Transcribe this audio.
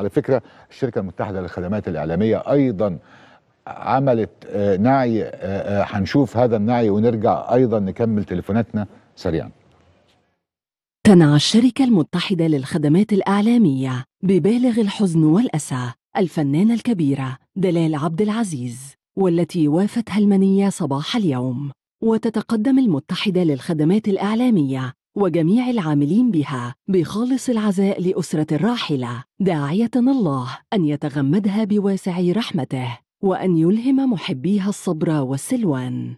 على فكرة الشركة المتحدة للخدمات الإعلامية أيضا عملت آه، نعي آه، آه، هنشوف هذا النعي ونرجع أيضا نكمل تليفوناتنا سريعا تنعى الشركة المتحدة للخدمات الإعلامية ببالغ الحزن والأسى الفنانة الكبيرة دلال عبد العزيز والتي وافتها المنية صباح اليوم وتتقدم المتحدة للخدمات الإعلامية وجميع العاملين بها بخالص العزاء لأسرة الراحلة داعية الله أن يتغمدها بواسع رحمته وأن يلهم محبيها الصبر والسلوان